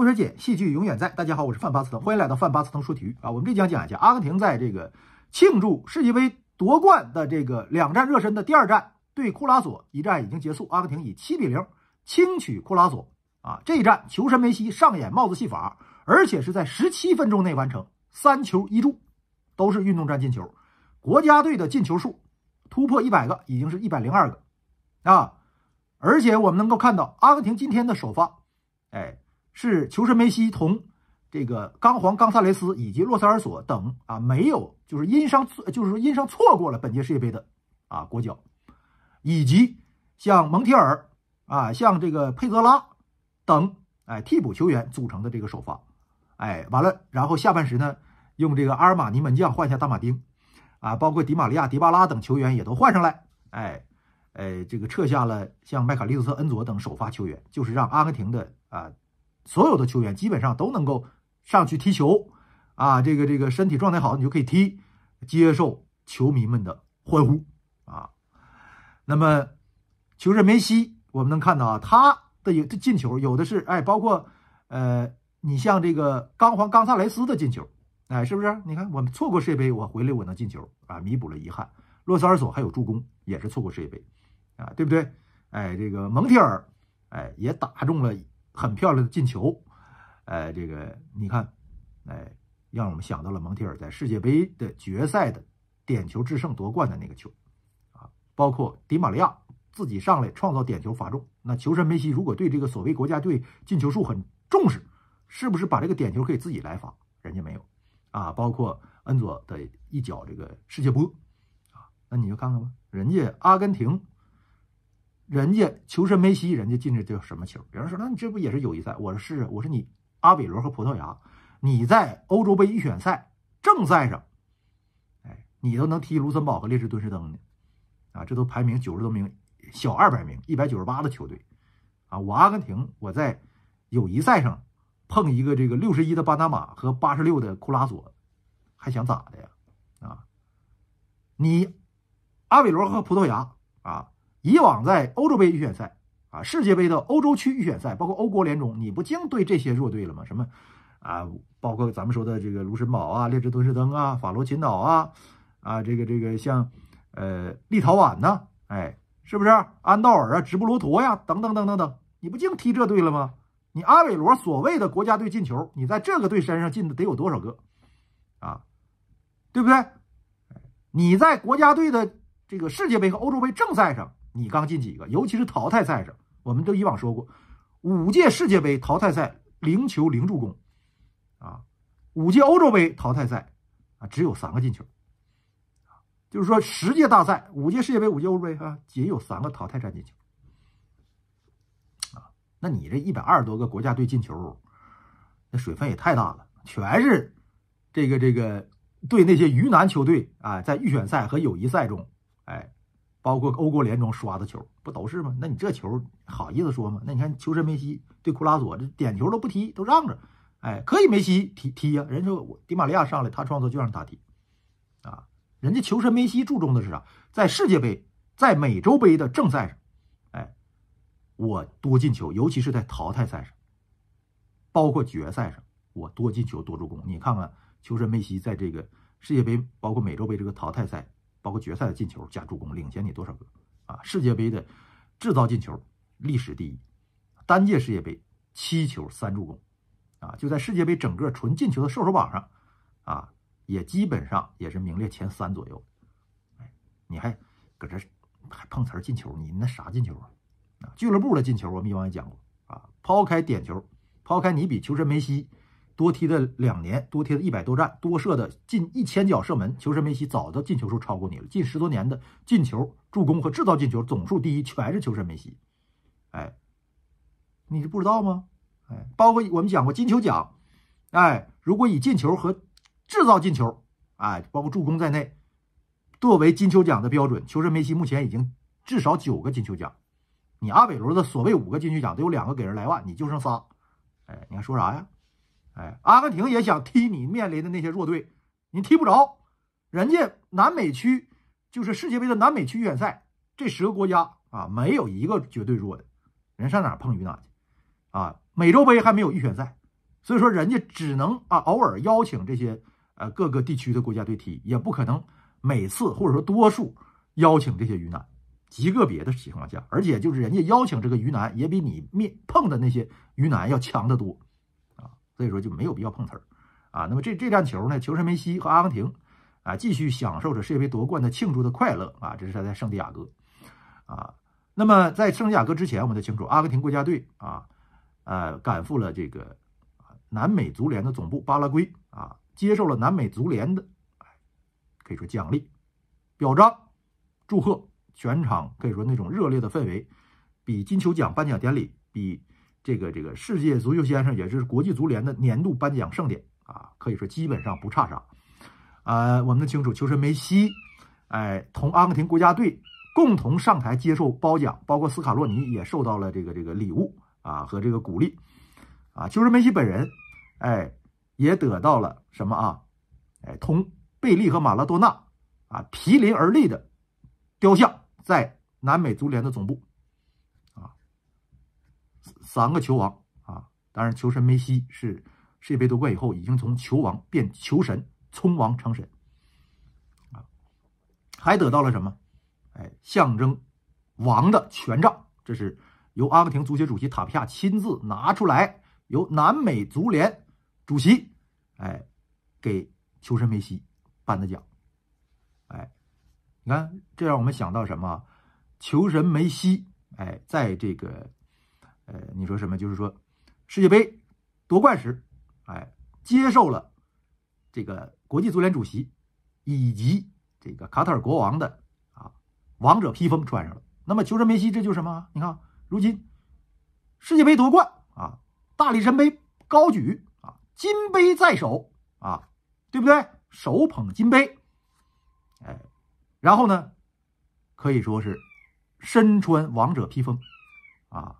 不说姐，戏剧永远在。大家好，我是范巴斯滕，欢迎来到范巴斯滕说体育啊。我们这讲讲一下阿根廷在这个庆祝世界杯夺冠的这个两战热身的第二战对库拉索一战已经结束，阿根廷以七比零轻取库拉索啊。这一战，球神梅西上演帽子戏法，而且是在十七分钟内完成三球一助，都是运动战进球。国家队的进球数突破一百个，已经是一百零二个啊。而且我们能够看到阿根廷今天的首发，哎。是球神梅西同这个钢皇冈萨雷斯以及洛塞尔索等啊，没有就是因伤，就是说因伤错过了本届世界杯的啊国脚，以及像蒙提尔啊，像这个佩泽拉等哎替补球员组成的这个首发，哎完了，然后下半时呢，用这个阿尔马尼门将换下大马丁，啊，包括迪玛利亚、迪巴拉等球员也都换上来，哎，呃，这个撤下了像麦卡利斯特、恩佐等首发球员，就是让阿根廷的啊。所有的球员基本上都能够上去踢球啊，这个这个身体状态好，你就可以踢，接受球迷们的欢呼啊。那么，球员梅西，我们能看到啊，他的有进球，有的是哎，包括呃，你像这个钢皇冈萨雷斯的进球，哎，是不是？你看，我们错过世界杯，我回来我能进球啊，弥补了遗憾。洛塞尔索还有助攻也是错过世界杯啊，对不对？哎，这个蒙提尔，哎，也打中了。很漂亮的进球，呃，这个你看，哎，让我们想到了蒙提尔在世界杯的决赛的点球制胜夺冠的那个球，啊，包括迪马利亚自己上来创造点球罚中，那球神梅西如果对这个所谓国家队进球数很重视，是不是把这个点球可以自己来罚？人家没有，啊，包括恩佐的一脚这个世界波，啊，那你就看看吧，人家阿根廷。人家球神梅西，人家进的叫什么球？有人说，那你这不也是友谊赛？我说是，我说你阿比罗和葡萄牙，你在欧洲杯预选赛正赛上，哎，你都能踢卢森堡和列支敦士登呢，啊，这都排名九十多名，小二百名，一百九十八的球队，啊，我阿根廷我在友谊赛上碰一个这个六十一的巴拿马和八十六的库拉索，还想咋的呀？啊，你阿比罗和葡萄牙啊？以往在欧洲杯预选赛啊，世界杯的欧洲区预选赛，包括欧国联中，你不净对这些弱队了吗？什么啊，包括咱们说的这个卢森堡啊、列支敦士登啊、法罗群岛啊、啊这个这个像呃立陶宛呢，哎，是不是？安道尔啊、直布罗陀呀，等等等等等，你不净踢这队了吗？你阿韦罗所谓的国家队进球，你在这个队身上进的得有多少个？啊，对不对？你在国家队的这个世界杯和欧洲杯正赛上？你刚进几个？尤其是淘汰赛上，我们都以往说过，五届世界杯淘汰赛零球零助攻，啊，五届欧洲杯淘汰赛啊，只有三个进球，就是说十届大赛，五届世界杯，五届欧洲杯啊，仅有三个淘汰战进球，啊，那你这一百二十多个国家队进球，那水分也太大了，全是这个这个对那些鱼腩球队啊，在预选赛和友谊赛中，哎。包括欧国联中刷的球不都是吗？那你这球好意思说吗？那你看球神梅西对库拉索这点球都不踢，都让着，哎，可以梅西踢踢呀。人说迪玛利亚上来他创造就让他踢，啊，人家球神梅西注重的是啥？在世界杯、在美洲杯的正赛上，哎，我多进球，尤其是在淘汰赛上，包括决赛上，我多进球多助攻。你看看球神梅西在这个世界杯，包括美洲杯这个淘汰赛。包括决赛的进球加助攻领先你多少个啊？世界杯的制造进球历史第一，单届世界杯七球三助攻，啊，就在世界杯整个纯进球的射手榜上啊，也基本上也是名列前三左右。哎，你还搁这还碰瓷进球？你那啥进球啊？俱乐部的进球，我们以往也讲过啊。抛开点球，抛开你比球神梅西。多踢的两年，多踢的一百多战，多射的近一千脚射门，球神梅西早都进球数超过你了。近十多年的进球、助攻和制造进球总数第一，全是球神梅西。哎，你是不知道吗？哎，包括我们讲过金球奖，哎，如果以进球和制造进球，哎，包括助攻在内，作为金球奖的标准，球神梅西目前已经至少九个金球奖。你阿韦罗的所谓五个金球奖，都有两个给人来万，你就剩仨。哎，你还说啥呀？哎，阿根廷也想踢你面临的那些弱队，你踢不着。人家南美区就是世界杯的南美区预选赛，这十个国家啊，没有一个绝对弱的。人上哪碰鱼腩去？啊，美洲杯还没有预选赛，所以说人家只能啊偶尔邀请这些呃各个地区的国家队踢，也不可能每次或者说多数邀请这些鱼腩。极个别的情况下，而且就是人家邀请这个鱼腩，也比你面碰的那些鱼腩要强得多。所以说就没有必要碰瓷儿，啊，那么这这战球呢，球神梅西和阿根廷，啊，继续享受着世界杯夺冠的庆祝的快乐啊，这是他在圣地亚哥，啊，那么在圣地亚哥之前，我们都清楚，阿根廷国家队啊，呃，赶赴了这个南美足联的总部巴拉圭啊，接受了南美足联的可以说奖励、表彰、祝贺，全场可以说那种热烈的氛围，比金球奖颁奖典礼比。这个这个世界足球先生也是国际足联的年度颁奖盛典啊，可以说基本上不差啥。呃，我们清楚，球神梅西，哎，同阿根廷国家队共同上台接受褒奖，包括斯卡洛尼也受到了这个这个礼物啊和这个鼓励啊。球神梅西本人，哎，也得到了什么啊？哎，同贝利和马拉多纳啊毗邻而立的雕像，在南美足联的总部。三个球王啊，当然，球神梅西是世界杯夺冠以后，已经从球王变球神，从王成神啊，还得到了什么？哎，象征王的权杖，这是由阿根廷足协主席塔皮亚亲自拿出来，由南美足联主席哎给球神梅西颁的奖。哎，你看，这让我们想到什么？球神梅西哎，在这个。呃，你说什么？就是说，世界杯夺冠时，哎，接受了这个国际足联主席以及这个卡塔尔国王的啊，王者披风穿上了。那么，球神梅西这就什么？你看，如今世界杯夺冠啊，大力神杯高举啊，金杯在手啊，对不对？手捧金杯，哎，然后呢，可以说是身穿王者披风啊。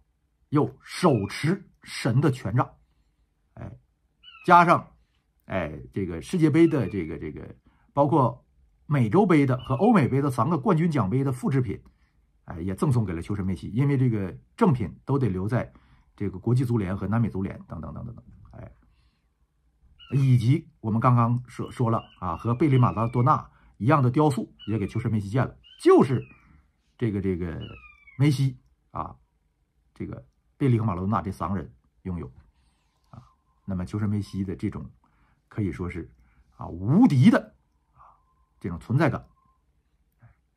又手持神的权杖，哎，加上，哎，这个世界杯的这个这个，包括美洲杯的和欧美杯的三个冠军奖杯的复制品，哎，也赠送给了球神梅西，因为这个正品都得留在这个国际足联和南美足联等等等等等，哎，以及我们刚刚说说了啊，和贝利马拉多纳一样的雕塑也给球神梅西建了，就是这个这个梅西啊，这个。贝利和马拉多纳这三个人拥有啊，那么就神梅西的这种可以说是啊无敌的啊这种存在感，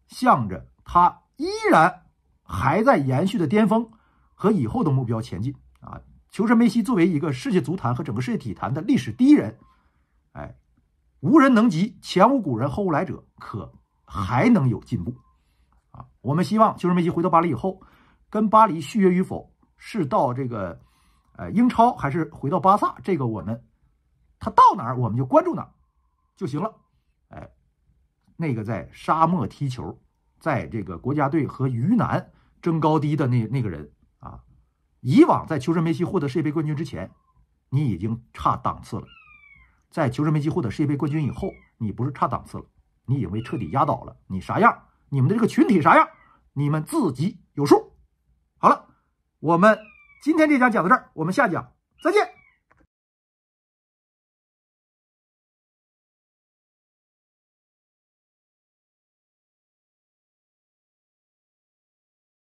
向着他依然还在延续的巅峰和以后的目标前进啊。求神梅西作为一个世界足坛和整个世界体坛的历史第一人，哎，无人能及，前无古人后无来者，可还能有进步啊？我们希望求神梅西回到巴黎以后，跟巴黎续约与否。是到这个，呃，英超还是回到巴萨？这个我们，他到哪儿我们就关注哪儿，就行了。哎，那个在沙漠踢球，在这个国家队和鱼腩争高低的那那个人啊，以往在求神梅西获得世界杯冠军之前，你已经差档次了；在求神梅西获得世界杯冠军以后，你不是差档次了，你已经被彻底压倒了。你啥样？你们的这个群体啥样？你们自己有数。我们今天这讲讲到这儿，我们下讲再见。